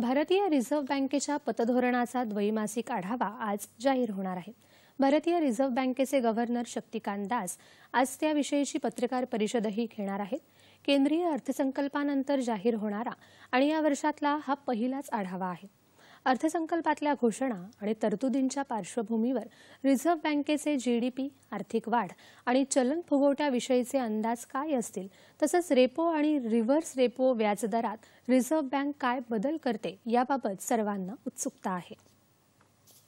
भारतीय रिझर्व्ह बँकेच्या पतधोरणाचा द्वैमासिक आढावा आज जाहीर होणार आहे भारतीय रिझर्व्ह बँकेचे गव्हर्नर शक्तिकांत दास आज त्याविषयीची पत्रकार परिषदही घेणार आहेत केंद्रीय अर्थसंकल्पानंतर जाहीर होणारा आणि या वर्षातला हा पहिलाच आढावा आहे अर्थसंकल्पातल्या घोषणा आणि तरतुदींच्या पार्श्वभूमीवर रिझर्व्ह बँकेचे जीडीपी आर्थिक वाढ आणि चलन फुगवट्याविषयीचे अंदाज काय असतील तसंच रेपो आणि रिव्हर्स रेपो व्याजदरात रिझर्व्ह बँक काय बदल करते याबाबत सर्वांना उत्सुकता आहे